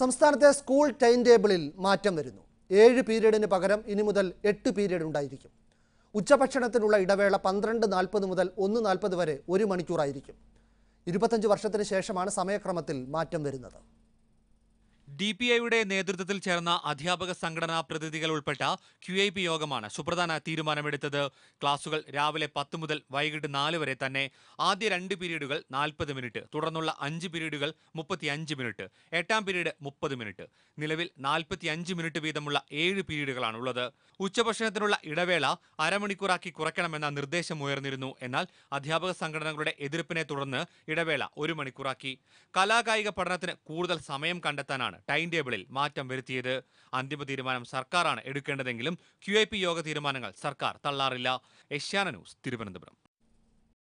സംസ്ഥാനത്തെ school time ടേബിളിൽ മാറ്റം വരുന്നു ഏഴ് പീരീഡിന് പകരം ഇനി മുതൽ എട്ട് പീരീഡ് ഉണ്ടായിരിക്കും ഉച്ചഭക്ഷണത്തിനുള്ള ഇടവേള പന്ത്രണ്ട് നാൽപ്പത് മുതൽ ഒന്ന് നാൽപ്പത് വരെ ഒരു മണിക്കൂറായിരിക്കും ഇരുപത്തഞ്ച് വർഷത്തിന് ശേഷമാണ് സമയക്രമത്തിൽ മാറ്റം വരുന്നത് ഡി പി ഐയുടെ നേതൃത്വത്തിൽ ചേർന്ന അധ്യാപക സംഘടനാ പ്രതിനിധികൾ ഉൾപ്പെട്ട ക്യു ഐ പി യോഗമാണ് സുപ്രധാന തീരുമാനമെടുത്തത് ക്ലാസുകൾ രാവിലെ പത്ത് മുതൽ വൈകിട്ട് നാല് വരെ തന്നെ ആദ്യ രണ്ട് പീരീഡുകൾ നാൽപ്പത് മിനിറ്റ് തുടർന്നുള്ള അഞ്ച് പീരീഡുകൾ മുപ്പത്തിയഞ്ച് മിനിറ്റ് എട്ടാം പീരീഡ് മുപ്പത് മിനിറ്റ് നിലവിൽ നാൽപ്പത്തിയഞ്ച് മിനിറ്റ് വീതമുള്ള ഏഴ് പീരീഡുകളാണ് ഉള്ളത് ഉച്ചഭക്ഷണത്തിനുള്ള ഇടവേള അരമണിക്കൂറാക്കി കുറയ്ക്കണമെന്ന നിർദ്ദേശം ഉയർന്നിരുന്നു എന്നാൽ അധ്യാപക സംഘടനകളുടെ എതിർപ്പിനെ തുടർന്ന് ഇടവേള ഒരു മണിക്കൂറാക്കി കലാകായിക പഠനത്തിന് കൂടുതൽ സമയം കണ്ടെത്താനാണ് ടൈം ടേബിളിൽ മാറ്റം വരുത്തിയത് അന്തിമ തീരുമാനം സർക്കാരാണ് എടുക്കേണ്ടതെങ്കിലും ക്യു യോഗ തീരുമാനങ്ങൾ സർക്കാർ തള്ളാറില്ല ഏഷ്യാന ന്യൂസ് തിരുവനന്തപുരം